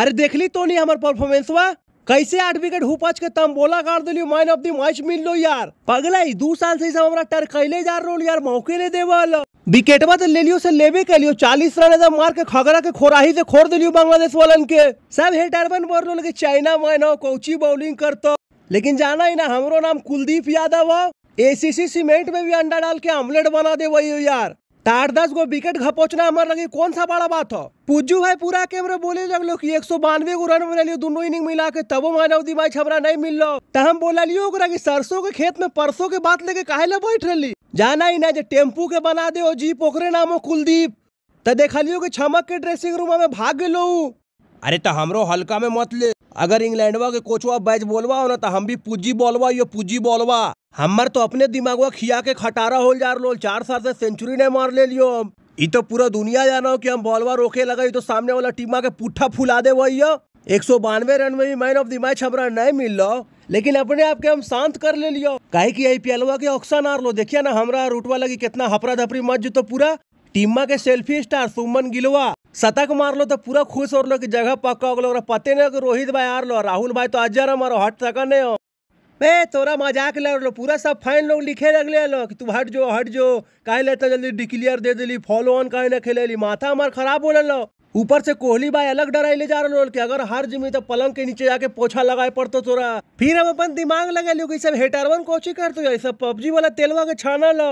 अरे देख ली तो नहीं हमार परफॉर्मेंस वा कैसे आठ विकेट हुपच के तम बोला कर दिलियो मैन ऑफ द मैच मिल लो यार पगला दू साल से सब हमरा टरकैले जा रहो यार मौके ले देवल विकेट तो ले लियो से लेबे के लियो चालीस रन एकदम मार के खगरा के खोराही से खोर दिलियो बांग्लादेश वालन के सब हे टर्बन बोल रहे लेकिन चाइना मैन हो कोची बॉलिंग कर तो लेकिन जाना ही ना हमरो नाम कुलदीप यादव हो एसीसी सीमेंट में भी अंडा डाल के ऑमलेट बना दे वही यार तार दस गो विकेट घपोचना हमारे लगे कौन सा बड़ा बात हो पुजू है पूरा कैमरे बोले लो की एक सौ बानवे को रन बना लियो दोनों इनिंग मिला के तबो मानव दी मैच हमारा नहीं लो तो हम बोला लियो कि सरसों के खेत में परसों के बात लेके काहे ले बैठ रही जाना ही ना जो टेम्पू के बना दे जीप ओकरे नाम हो कुलदीप तो देखा लियो की छमक के ड्रेसिंग रूम में भाग गए अरे तो हमरो हल्का में मत ले अगर इंग्लैंडवा के कोचवा बैच बोलवा हो ना तो हम भी पूजी बोलवा यो पूजी बोलवा हमर तो अपने दिमागवा खिया के खटारा हो जा रोल चार साल से सेंचुरी ने मार ले लियो हम ये तो पूरा दुनिया जानो कि हम बॉलवा रोके लगे तो सामने वाला टीमा के पुट्ठा फुला दे वही एक सौ बानवे रन में भी मैन ऑफ द मैच हमरा नहीं मिल रहा लेकिन अपने आप के हम शांत कर ले लियो कहे की आई आईपीएलवा के ऑक्शन आर लो देखिये ना हमारा रूटवा लगी कितना हपरा धपरी मच तो पूरा टीमा के सेल्फी स्टार सुमन गिलवा शतक मार लो तो पूरा खुश हो लो कि जगह पक्का हो गलो पते नहीं रोहित भाई आर लो राहुल भाई तो अजर हमारो हट सका नहीं हो ए तोरा मजाक लग रहा पूरा सब फैन लोग लिखे लगले लो कि तू हट जो हट जो काहे लेता जल्दी डिक्लियर दे दिली फॉलो ऑन काहे ना ली माथा हमार खराब होने लो ऊपर से कोहली भाई अलग ले जा रहा कि अगर हार जिमी तो पलंग के नीचे जाके पोछा लगाए पड़ते तोरा फिर हम अपन दिमाग लगे लो की सब हेटरवन कोची कर तो सब पबजी वाला तेलवा के छाना लो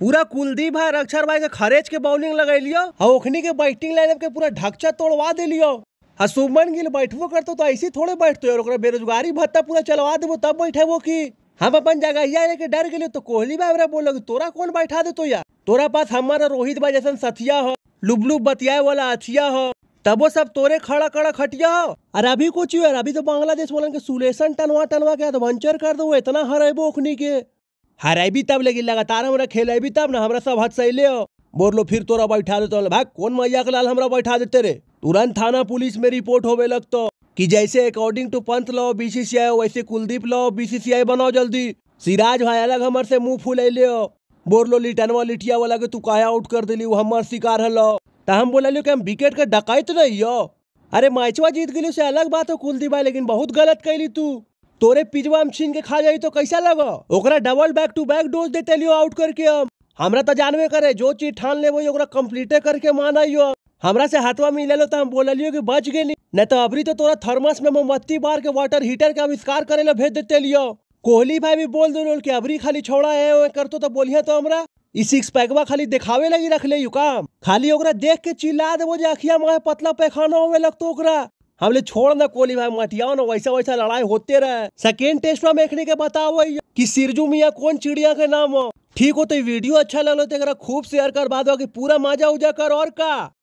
पूरा कुलदीप भाई रक्षर भाई के खरेज के बॉलिंग लगे लियो और ओखनी के बैटिंग लाइनअप के पूरा ढकचा तोड़वा दे लियो सुमन गिल बैठबो कर तो ऐसे थोड़े बैठते और बेरोजगारी भत्ता पूरा चलवा देबो तब बैठेबो कि हम अपन जगह लेके डर गए तो कोहली बाबरा बोलो तोरा कौन बैठा दे तो यार तोरा पास हमारा रोहित भाई जैसा सथिया हो लुबलू बतियाए वाला अथिया हो तबो सब तोरे खड़ा खड़ा खटिया हो और अभी कुछ यार अभी तो बांग्लादेश वालन के सुलेशन टनवा टनवा के एडवेंचर कर दो इतना हरेबो ओखनी के हरेबी तब लगी लगातार हमरा खेलेबी तब ना हमारा सब हथ सैले हो बोलो फिर तोरा बैठा दे तो भाग कौन मैया के लाल हमारा बैठा देते रे तुरंत थाना पुलिस में रिपोर्ट होवे लगतो कि जैसे according to Pant law BCCI वैसे कुलदीप लॉ बीसीसीआई बनाओ जल्दी सिराज भाई अलग हमार से मुंह फूल ले लो लिटनवा लिटिया वाला के तू काया आउट कर दिली वो हमार शिकार लो तो हम बोला कि हम विकेट का डकाइत नहीं हो अरे मैचवा जीत गई से अलग बात हो कुलदीप भाई लेकिन बहुत गलत कैली तू तोरे पिजवा हम छीन के खा जाये तो कैसा लगो ओकरा double back to back dose देते लियो आउट करके हम हमारा तो जानवे करे जो चीज ठान ले वही कम्प्लीटे करके माना हमरा से हाथवा लो तो हम बोल लियो कि बच गए नहीं तो अभी तो तोरा थर्मस में मोमबत्ती बार के वाटर हीटर के आविष्कार करे ला भेज देते लियो कोहली भाई भी बोल दो कि अबरी खाली छोड़ा है वो करतो तो बोलिया तो हमरा इस सिक्स पैकवा खाली दिखावे लगी रख ले यू काम खाली ओकरा देख के चिल्ला देबो जे अखिया में पतला पैखाना होवे लगतो ओकरा हमले छोड़ ना कोहली भाई मटियाओ ना वैसा वैसा लड़ाई होते रहे सेकेंड टेस्ट में देखने के बताओ कि सिरजू मिया कौन चिड़िया के नाम हो ठीक हो तो वीडियो अच्छा लगे तो खूब शेयर कर बाद पूरा मजा उजा कर और का